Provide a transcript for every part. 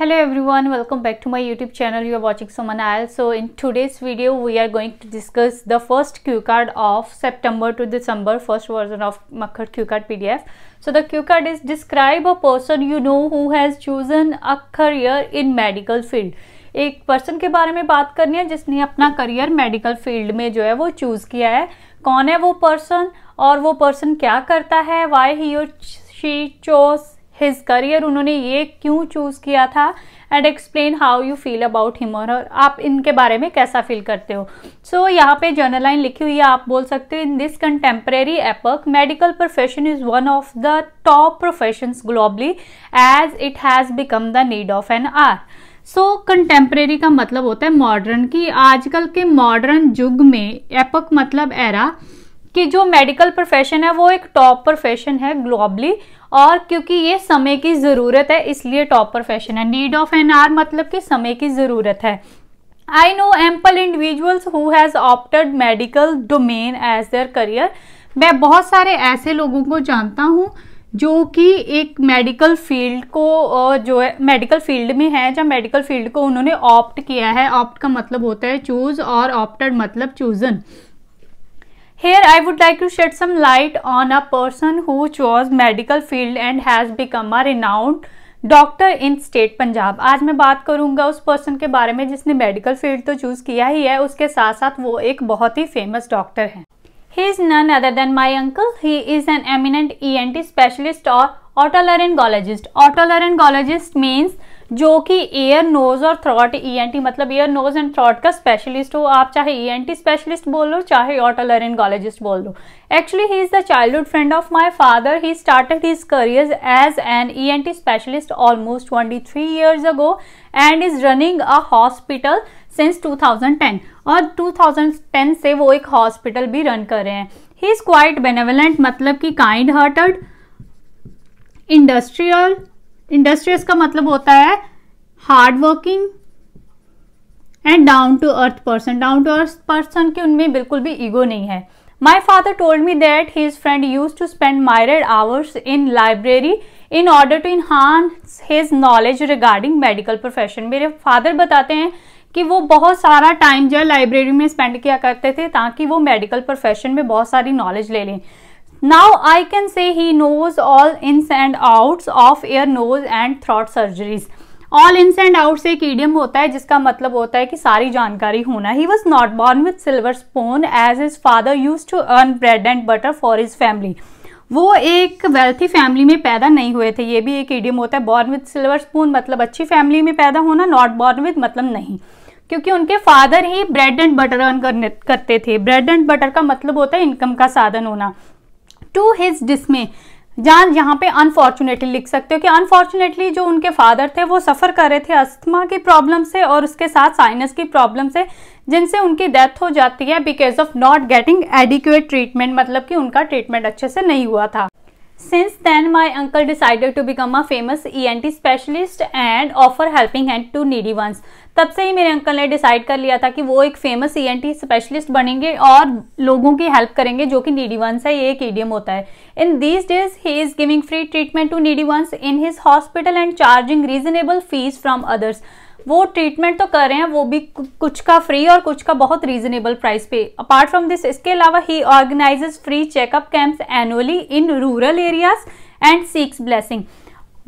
hello everyone welcome back to my youtube channel you are watching Suman Al. so in today's video we are going to discuss the first q card of september to december first version of makhar q card pdf so the q card is describe a person you know who has chosen a career in medical field एक person के बारे में बात करनी है जिसने अपना career medical field में जो है वो चूज़ किया है कौन है वो पर्सन और वो पर्सन क्या करता है वाई ही और शी चोज हिज करियर उन्होंने ये क्यों चूज़ किया था and explain how you feel about him और आप इनके बारे में कैसा फील करते हो सो so, यहाँ पे जर्नल लाइन लिखी हुई है आप बोल सकते हो in this contemporary epoch medical profession is one of the top profession globally as it has become the need of an hour so so, contemporary का मतलब होता है मॉडर्न की आजकल के मॉडर्न युग में एपक मतलब एरा कि जो मेडिकल प्रोफेशन है वो एक टॉप प्रोफेशन है ग्लोबली और क्योंकि ये समय की ज़रूरत है इसलिए टॉपर फैशन है नीड ऑफ एन आर मतलब कि समय की ज़रूरत है I know ample individuals who has opted medical domain as their career मैं बहुत सारे ऐसे लोगों को जानता हूँ जो कि एक मेडिकल फील्ड को जो है मेडिकल फील्ड में है या मेडिकल फील्ड को उन्होंने ऑप्ट किया है ऑप्ट का मतलब होता है चूज़ और ऑप्टेड मतलब chosen Here I would like to shed some light on a person who chose medical field and has become a renowned doctor in state Punjab आज मैं बात करूंगा उस पर्सन के बारे में जिसने मेडिकल फील्ड तो चूज़ किया ही है उसके साथ साथ वो एक बहुत ही फेमस डॉक्टर हैं he is none other than my uncle he is an eminent E N T specialist और ऑटोलरेंगोलॉजिस्ट ऑटोलरेंगोलॉजिस्ट मीन्स जो कि एयर नोज और थ्रॉट ईएनटी e मतलब एयर नोज एंड थ्रॉट का स्पेशलिस्ट हो आप चाहे ईएनटी e स्पेशलिस्ट बोल लो चाहे ऑटोलरेनकोलॉजिस्ट बोल लो actually he is the childhood friend of my father he started his career as an ENT specialist almost twenty three years ago and is running a hospital since 2010 और 2010 से वो एक hospital भी run कर रहे हैं ही इज क्वाइट बेनेवलेंट मतलब कि काइंड हार्टेड इंडस्ट्रियल इंडस्ट्रियस का मतलब होता है hard working and down to earth person down to earth person के उनमें बिल्कुल भी ईगो नहीं है my father told me that his friend used to spend myriad hours in library in order to enhance his knowledge regarding medical profession मेरे father बताते हैं कि वो बहुत सारा टाइम जो है लाइब्रेरी में स्पेंड किया करते थे ताकि वो मेडिकल प्रोफेशन में बहुत सारी नॉलेज ले लें Now I can say he knows all ins and outs of ear, nose and throat surgeries. all ins and outs से एक ईडियम होता है जिसका मतलब होता है कि सारी जानकारी होना he was not born with silver spoon as his father used to earn bread and butter for his family वो एक वेल्थी फैमिली में पैदा नहीं हुए थे ये भी एक ईडियम होता है बॉर्न विथ सिल्वर स्पून मतलब अच्छी फैमिली में पैदा होना नॉट बॉर्न विथ मतलब नहीं क्योंकि उनके फादर ही ब्रेड एंड बटर अर्न करने करते थे ब्रेड एंड बटर का मतलब होता है इनकम का साधन होना टू हिज डिस्मे जहाँ यहाँ पे अनफॉर्चुनेटली लिख सकते हो कि अनफॉर्चुनेटली जो उनके फादर थे वो सफ़र कर रहे थे अस्थमा की प्रॉब्लम से और उसके साथ साइनस की प्रॉब्लम से जिनसे उनकी डेथ हो जाती है because of not getting adequate treatment मतलब कि उनका ट्रीटमेंट अच्छे से नहीं हुआ था my uncle decided to become a famous E N T specialist and offer helping hand to needy ones तब से ही मेरे अंकल ने डिसाइड कर लिया था कि वो एक famous E N T specialist बनेंगे और लोगों की हेल्प करेंगे जो कि नीडी वंस है ये एक एम होता है in these days he is giving free treatment to needy ones in his hospital and charging reasonable fees from others वो ट्रीटमेंट तो कर रहे हैं वो भी कुछ का फ्री और कुछ का बहुत रीजनेबल प्राइस पे अपार्ट फ्रॉम दिस इसके अलावा he organizes free checkup camps annually in rural areas and seeks blessing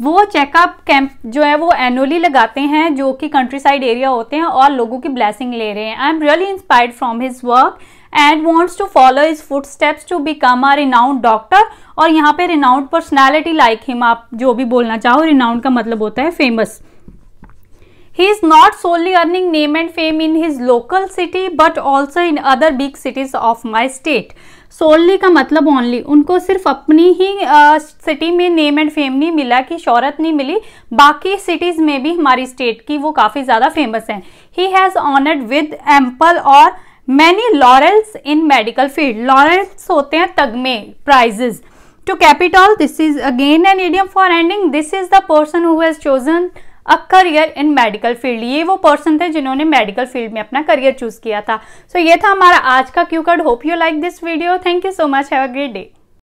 वो चेकअप कैंप जो है वो एनुअली लगाते हैं जो कि कंट्री साइड एरिया होते हैं और लोगों की ब्लैसिंग ले रहे हैं I am really inspired from his work and wants to follow his footsteps to become a renowned doctor और यहाँ पे रिनाउंड पर्सनैलिटी लाइक हिम आप जो भी बोलना चाहो रिनाउंड का मतलब होता है famous He is not solely earning name and fame in his local city but also in other big cities of my state. Solely का मतलब ओनली उनको सिर्फ अपनी ही सिटी में नेम एंड फेम नहीं मिला कि शहरत नहीं मिली बाकी सिटीज़ में भी हमारी स्टेट की वो काफ़ी ज़्यादा फेमस हैं he has honoured with ample और many laurels in medical field laurels होते हैं तगमे prizes to capital this is again an idiom for ending this is the person who has chosen a career in medical field ये वो person थे जिन्होंने medical field में अपना career choose किया था सो so, ये था हमारा आज का Q card hope you like this video thank you so much have a great day